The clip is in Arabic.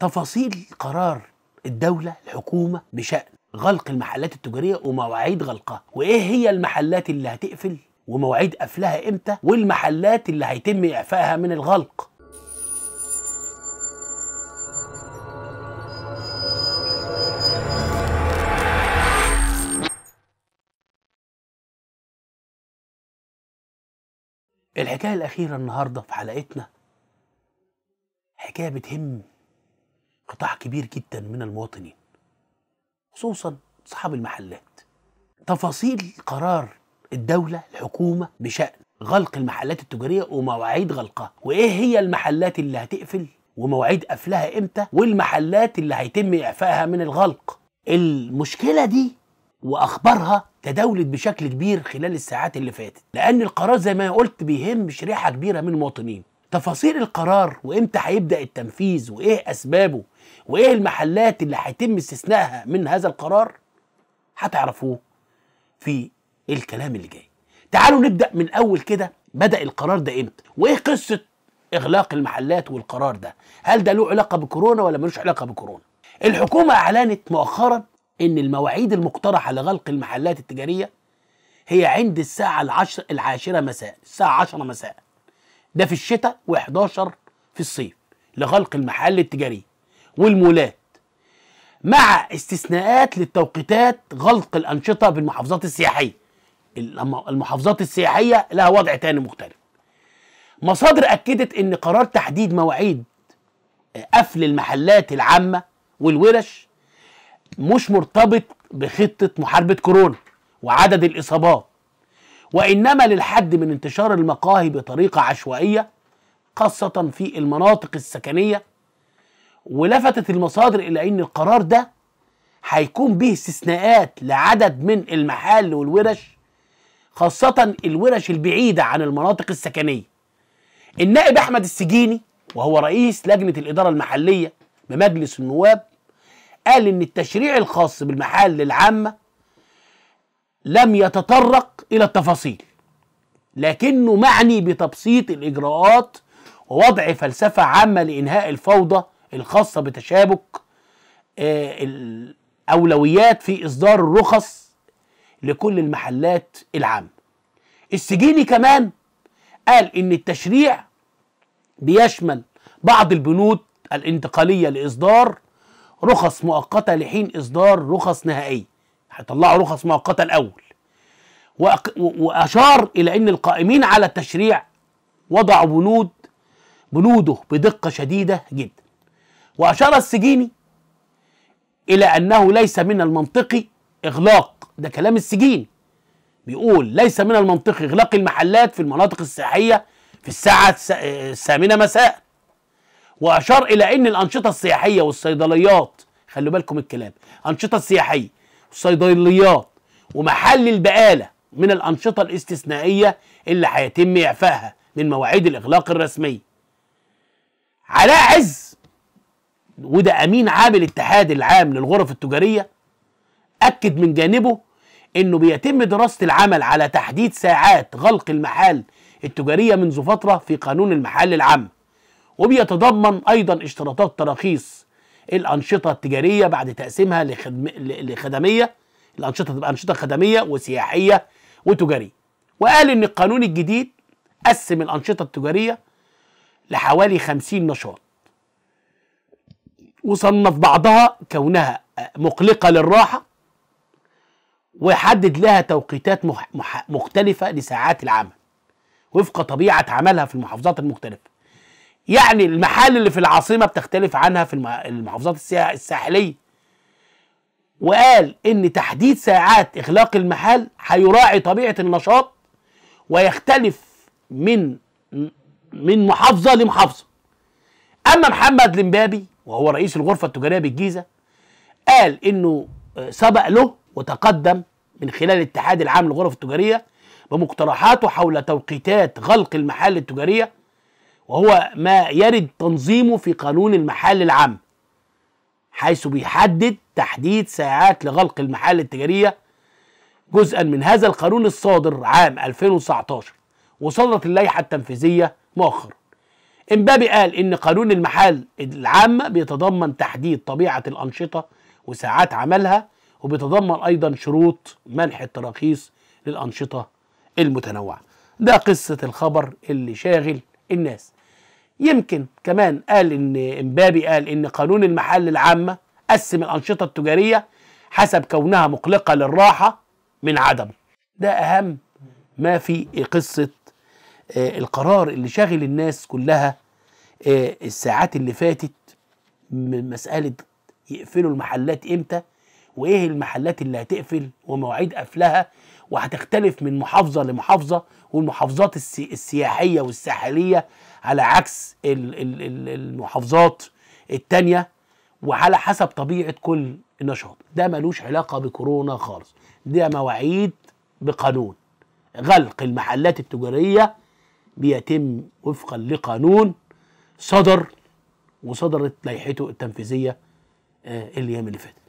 تفاصيل قرار الدولة الحكومة بشأن غلق المحلات التجارية ومواعيد غلقها وإيه هي المحلات اللي هتقفل ومواعيد قفلها إمتى والمحلات اللي هيتم إعفائها من الغلق الحكاية الأخيرة النهاردة في حلقتنا حكاية بتهم قطاع كبير جدا من المواطنين خصوصا أصحاب المحلات تفاصيل قرار الدولة الحكومة بشأن غلق المحلات التجارية ومواعيد غلقها وإيه هي المحلات اللي هتقفل ومواعيد قفلها إمتى والمحلات اللي هيتم إعفائها من الغلق المشكلة دي واخبارها تداولت بشكل كبير خلال الساعات اللي فاتت لان القرار زي ما قلت بيهم شريحه كبيره من المواطنين تفاصيل القرار وامتى هيبدا التنفيذ وايه اسبابه وايه المحلات اللي هيتم استثنائها من هذا القرار هتعرفوه في الكلام اللي جاي تعالوا نبدا من اول كده بدا القرار ده امتى وايه قصه اغلاق المحلات والقرار ده هل ده له علاقه بكورونا ولا ملوش علاقه بكورونا الحكومه اعلنت مؤخرا ان المواعيد المقترحه لغلق المحلات التجاريه هي عند الساعه العشر العاشره مساء الساعه 10 مساء ده في الشتاء و11 في الصيف لغلق المحال التجاري والمولات مع استثناءات للتوقيتات غلق الأنشطة بالمحافظات السياحية المحافظات السياحية لها وضع تاني مختلف مصادر أكدت أن قرار تحديد مواعيد آه، قفل المحلات العامة والورش مش مرتبط بخطة محاربة كورونا وعدد الإصابات وإنما للحد من انتشار المقاهي بطريقة عشوائية خاصة في المناطق السكنية ولفتت المصادر إلى أن القرار ده هيكون به استثناءات لعدد من المحال والورش خاصة الورش البعيدة عن المناطق السكنية النائب أحمد السجيني وهو رئيس لجنة الإدارة المحلية بمجلس النواب قال إن التشريع الخاص بالمحال العامة لم يتطرق الى التفاصيل لكنه معني بتبسيط الاجراءات ووضع فلسفه عامه لانهاء الفوضى الخاصه بتشابك آه، الاولويات في اصدار الرخص لكل المحلات العامه السجيني كمان قال ان التشريع بيشمل بعض البنود الانتقاليه لاصدار رخص مؤقته لحين اصدار رخص نهائيه هيطلعوا رخص مؤقتة الأول واشار الى ان القائمين على التشريع وضعوا بنود بنوده بدقه شديده جدا واشار السجيني الى انه ليس من المنطقي اغلاق ده كلام السجين بيقول ليس من المنطقي اغلاق المحلات في المناطق السياحيه في الساعه الثامنه مساء واشار الى ان الانشطه السياحيه والصيدليات خلوا بالكم الكلام انشطه سياحيه صيدليات ومحل البقاله من الانشطه الاستثنائيه اللي هيتم اعفائها من مواعيد الاغلاق الرسميه علاء عز وده امين عام الاتحاد العام للغرف التجاريه اكد من جانبه انه بيتم دراسه العمل على تحديد ساعات غلق المحال التجاريه منذ فتره في قانون المحال العام وبيتضمن ايضا اشتراطات تراخيص الانشطه التجاريه بعد تقسيمها لخدم... لخدميه الانشطه تبقى انشطه خدميه وسياحيه وتجاريه وقال ان القانون الجديد قسم الانشطه التجاريه لحوالي 50 نشاط وصنف بعضها كونها مقلقه للراحه وحدد لها توقيتات مح... مح... مختلفه لساعات العمل وفق طبيعه عملها في المحافظات المختلفه يعني المحال اللي في العاصمه بتختلف عنها في المحافظات الساحليه وقال ان تحديد ساعات اغلاق المحال هيراعي طبيعه النشاط ويختلف من من محافظه لمحافظه اما محمد لمبابي وهو رئيس الغرفه التجاريه بالجيزه قال انه آه، سبق له وتقدم من خلال الاتحاد العام للغرف التجاريه بمقترحاته حول توقيتات غلق المحال التجاريه وهو ما يرد تنظيمه في قانون المحل العام حيث بيحدد تحديد ساعات لغلق المحال التجارية جزءا من هذا القانون الصادر عام 2019 وصدرت اللائحة التنفيذية مؤخرا امبابي قال ان قانون المحال العامة بيتضمن تحديد طبيعة الأنشطة وساعات عملها وبيتضمن أيضا شروط منح التراخيص للأنشطة المتنوعة ده قصة الخبر اللي شاغل الناس يمكن كمان قال ان امبابي قال ان قانون المحل العامه قسم الانشطه التجاريه حسب كونها مقلقه للراحه من عدمه ده اهم ما في قصه آه، القرار اللي شاغل الناس كلها آه، الساعات اللي فاتت من مساله يقفلوا المحلات امتى وايه المحلات اللي هتقفل ومواعيد قفلها وهتختلف من محافظه لمحافظه والمحافظات السي السياحيه والساحليه على عكس ال ال المحافظات التانيه وعلى حسب طبيعه كل النشاط ده ملوش علاقه بكورونا خالص ده مواعيد بقانون غلق المحلات التجاريه بيتم وفقا لقانون صدر وصدرت لائحته التنفيذيه آه، الايام اللي فاتت